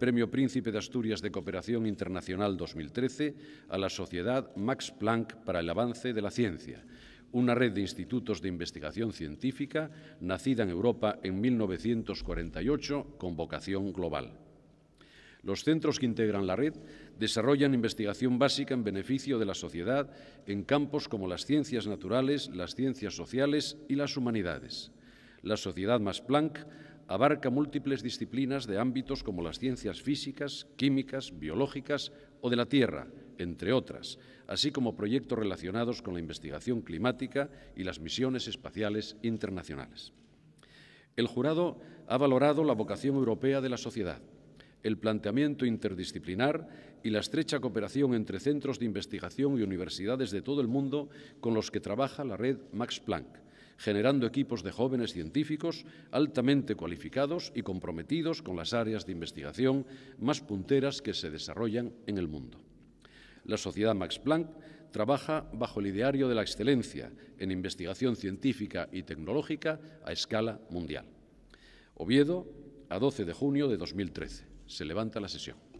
Premio Príncipe de Asturias de Cooperación Internacional 2013 a la Sociedad Max Planck para el Avance de la Ciencia, una red de institutos de investigación científica nacida en Europa en 1948 con vocación global. Los centros que integran la red desarrollan investigación básica en beneficio de la sociedad en campos como las ciencias naturales, las ciencias sociales y las humanidades. La sociedad Max Planck abarca múltiples disciplinas de ámbitos como las ciencias físicas, químicas, biológicas o de la Tierra, entre otras, así como proyectos relacionados con la investigación climática y las misiones espaciales internacionales. El jurado ha valorado la vocación europea de la sociedad, el planteamiento interdisciplinar y la estrecha cooperación entre centros de investigación y universidades de todo el mundo con los que trabaja la red Max Planck generando equipos de jóvenes científicos altamente cualificados y comprometidos con las áreas de investigación más punteras que se desarrollan en el mundo. La sociedad Max Planck trabaja bajo el ideario de la excelencia en investigación científica y tecnológica a escala mundial. Oviedo, a 12 de junio de 2013. Se levanta la sesión.